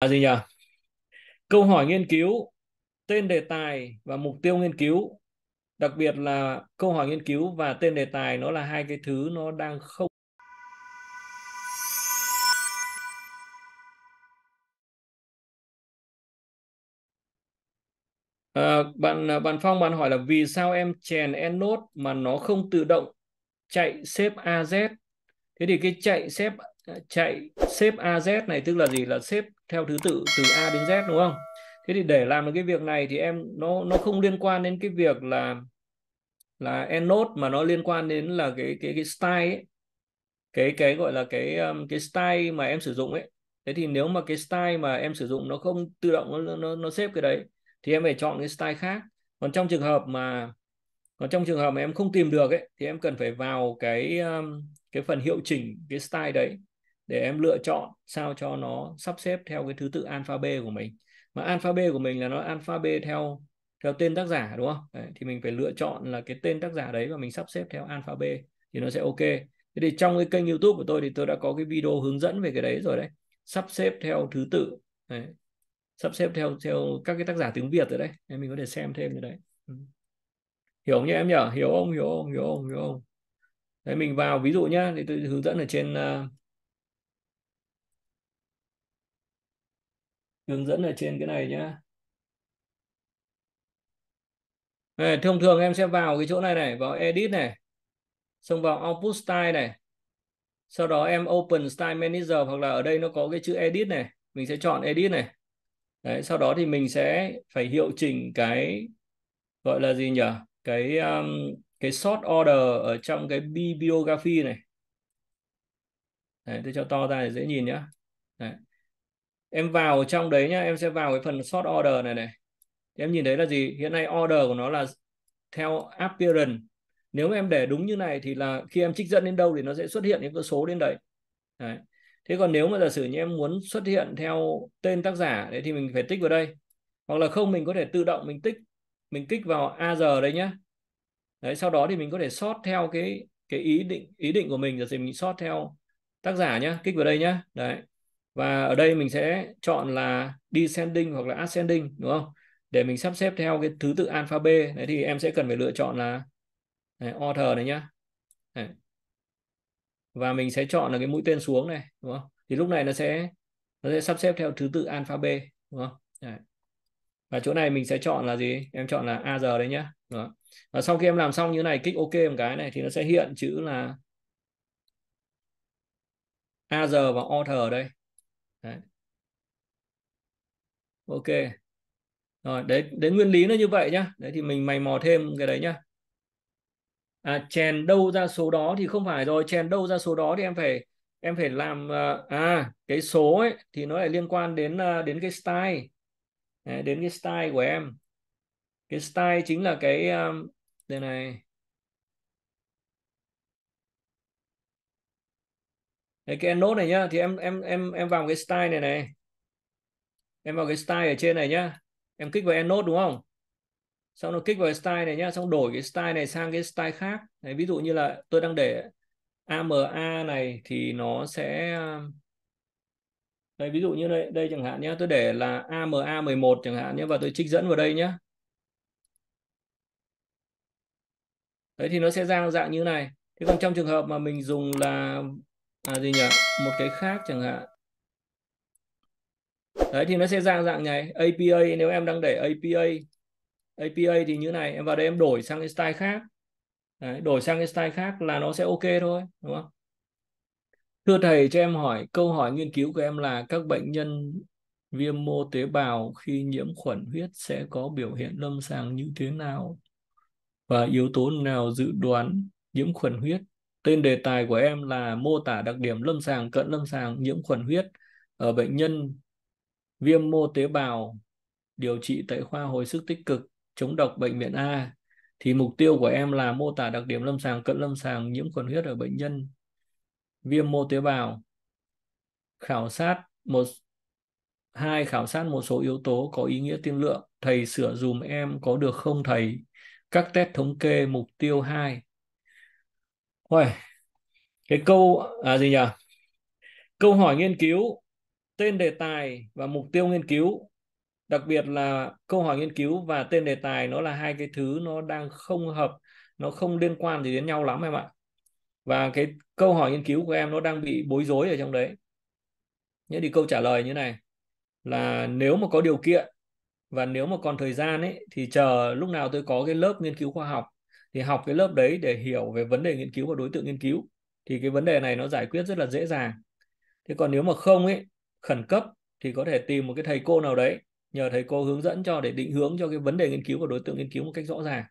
À gì nhỉ? Câu hỏi nghiên cứu, tên đề tài và mục tiêu nghiên cứu. Đặc biệt là câu hỏi nghiên cứu và tên đề tài nó là hai cái thứ nó đang không À, bạn à, bạn Phong bạn hỏi là vì sao em chèn EndNote mà nó không tự động chạy xếp AZ? Thế thì cái chạy xếp Ờ, chạy xếp AZ này tức là gì là xếp theo thứ tự từ A đến Z đúng không? Thế thì để làm được cái việc này thì em nó nó không liên quan đến cái việc là là endnote mà nó liên quan đến là cái cái cái style ấy. cái cái gọi là cái um, cái style mà em sử dụng ấy. Thế thì nếu mà cái style mà em sử dụng nó không tự động nó nó nó xếp cái đấy thì em phải chọn cái style khác. Còn trong trường hợp mà còn trong trường hợp mà em không tìm được ấy thì em cần phải vào cái um, cái phần hiệu chỉnh cái style đấy để em lựa chọn sao cho nó sắp xếp theo cái thứ tự alpha b của mình mà alpha b của mình là nó alpha b theo theo tên tác giả đúng không đấy, thì mình phải lựa chọn là cái tên tác giả đấy và mình sắp xếp theo alpha b thì nó sẽ ok thế thì trong cái kênh youtube của tôi thì tôi đã có cái video hướng dẫn về cái đấy rồi đấy sắp xếp theo thứ tự đấy. sắp xếp theo theo các cái tác giả tiếng việt rồi đấy em mình có thể xem thêm rồi đấy ừ. hiểu không nhỉ em nhở hiểu không hiểu không hiểu không hiểu không đấy mình vào ví dụ nhá thì tôi hướng dẫn ở trên à, hướng dẫn ở trên cái này nhá này, thông thường em sẽ vào cái chỗ này này vào edit này xong vào output style này sau đó em open style manager hoặc là ở đây nó có cái chữ edit này mình sẽ chọn edit này Đấy, sau đó thì mình sẽ phải hiệu chỉnh cái gọi là gì nhỉ cái um, cái sort order ở trong cái bibliography này Đấy, tôi cho to ra để dễ nhìn nhá Đấy em vào trong đấy nhá em sẽ vào cái phần sort order này này thì em nhìn thấy là gì hiện nay order của nó là theo appearance nếu em để đúng như này thì là khi em trích dẫn đến đâu thì nó sẽ xuất hiện những con số đến đấy. đấy thế còn nếu mà giả sử như em muốn xuất hiện theo tên tác giả đấy thì mình phải tích vào đây hoặc là không mình có thể tự động mình tích mình kích vào AR đấy nhá đấy sau đó thì mình có thể sort theo cái cái ý định ý định của mình giả sử mình sort theo tác giả nhá kích vào đây nhá đấy và ở đây mình sẽ chọn là descending hoặc là ascending đúng không để mình sắp xếp theo cái thứ tự alphabet đấy thì em sẽ cần phải lựa chọn là này, order này nhá này. và mình sẽ chọn là cái mũi tên xuống này đúng không thì lúc này nó sẽ nó sẽ sắp xếp theo thứ tự alpha b đúng không đấy. và chỗ này mình sẽ chọn là gì em chọn là a AR đấy nhá đó. và sau khi em làm xong như này kích OK một cái này thì nó sẽ hiện chữ là a AR và order ở đây Đấy. ok rồi đấy đến nguyên lý nó như vậy nhá đấy thì mình mày mò thêm cái đấy nhá à, chèn đâu ra số đó thì không phải rồi chèn đâu ra số đó thì em phải em phải làm ờ, à cái số ấy thì nó lại liên quan đến ờ, đến cái style đấy, đến cái style của em cái style chính là cái ờ, đây này Đấy, cái em nốt này nhá thì em em em em vào cái style này này em vào cái style ở trên này nhá em kích vào em nốt đúng không xong nó kích vào style này nhá xong đổi cái style này sang cái style khác đấy, ví dụ như là tôi đang để AMA này thì nó sẽ ờ, đây ví dụ như đây đây chẳng hạn nhé tôi để là AMA 11 chẳng hạn nhé và tôi trích dẫn vào đây nhé đấy thì nó sẽ ra dạng như này thế còn trong trường hợp mà mình dùng là à gì nhỉ một cái khác chẳng hạn đấy thì nó sẽ ra dạng này APA nếu em đang để APA APA thì như này em vào đây em đổi sang cái style khác đấy, đổi sang cái style khác là nó sẽ ok thôi đúng không thưa thầy cho em hỏi câu hỏi nghiên cứu của em là các bệnh nhân viêm mô tế bào khi nhiễm khuẩn huyết sẽ có biểu hiện lâm sàng như thế nào và yếu tố nào dự đoán nhiễm khuẩn huyết Tên đề tài của em là mô tả đặc điểm lâm sàng cận lâm sàng nhiễm khuẩn huyết ở bệnh nhân viêm mô tế bào điều trị tại khoa hồi sức tích cực chống độc bệnh viện A thì mục tiêu của em là mô tả đặc điểm lâm sàng cận lâm sàng nhiễm khuẩn huyết ở bệnh nhân viêm mô tế bào khảo sát một hai khảo sát một số yếu tố có ý nghĩa tiên lượng thầy sửa dùm em có được không thầy các test thống kê mục tiêu 2 rồi, cái câu à, gì nhỉ? Câu hỏi nghiên cứu, tên đề tài và mục tiêu nghiên cứu. Đặc biệt là câu hỏi nghiên cứu và tên đề tài nó là hai cái thứ nó đang không hợp, nó không liên quan gì đến nhau lắm em ạ. Và cái câu hỏi nghiên cứu của em nó đang bị bối rối ở trong đấy. Nhớ đi câu trả lời như này là nếu mà có điều kiện và nếu mà còn thời gian ấy thì chờ lúc nào tôi có cái lớp nghiên cứu khoa học thì học cái lớp đấy để hiểu về vấn đề nghiên cứu và đối tượng nghiên cứu thì cái vấn đề này nó giải quyết rất là dễ dàng thế còn nếu mà không ấy khẩn cấp thì có thể tìm một cái thầy cô nào đấy nhờ thầy cô hướng dẫn cho để định hướng cho cái vấn đề nghiên cứu và đối tượng nghiên cứu một cách rõ ràng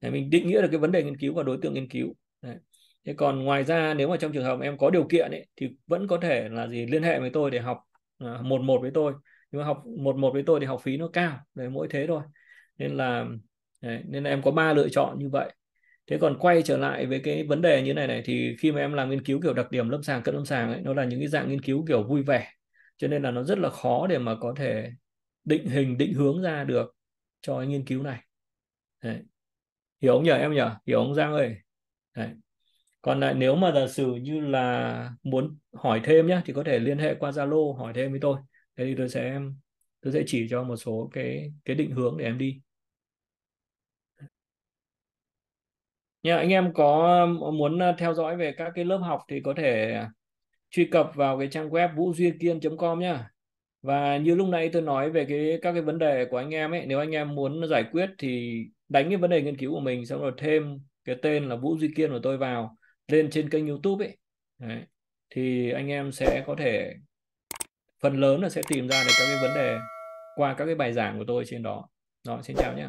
để mình định nghĩa được cái vấn đề nghiên cứu và đối tượng nghiên cứu đấy. thế còn ngoài ra nếu mà trong trường hợp em có điều kiện ấy, thì vẫn có thể là gì liên hệ với tôi để học à, một một với tôi nhưng mà học một một với tôi thì học phí nó cao đấy mỗi thế thôi nên là Đấy, nên là em có ba lựa chọn như vậy thế còn quay trở lại với cái vấn đề như này này thì khi mà em làm nghiên cứu kiểu đặc điểm lâm sàng cận lâm sàng ấy nó là những cái dạng nghiên cứu kiểu vui vẻ cho nên là nó rất là khó để mà có thể định hình định hướng ra được cho cái nghiên cứu này Đấy. hiểu không nhỉ em nhỉ hiểu không giang ơi Đấy. còn lại nếu mà giả sử như là muốn hỏi thêm nhá thì có thể liên hệ qua zalo hỏi thêm với tôi thế thì tôi sẽ tôi sẽ chỉ cho một số cái cái định hướng để em đi nha anh em có ờ, muốn ờ, theo dõi về các cái lớp học thì có thể ờ, truy cập vào cái trang web vũ duy kiên com nhá và như lúc nãy tôi nói về cái các cái vấn đề của anh em ấy nếu anh em muốn giải quyết thì đánh cái vấn đề nghiên cứu của mình xong rồi thêm cái tên là vũ duy kiên của tôi vào lên trên kênh youtube ấy Đấy. thì anh em sẽ có thể phần lớn là sẽ tìm ra được các cái vấn đề qua các cái bài giảng của tôi trên đó đó xin chào nhé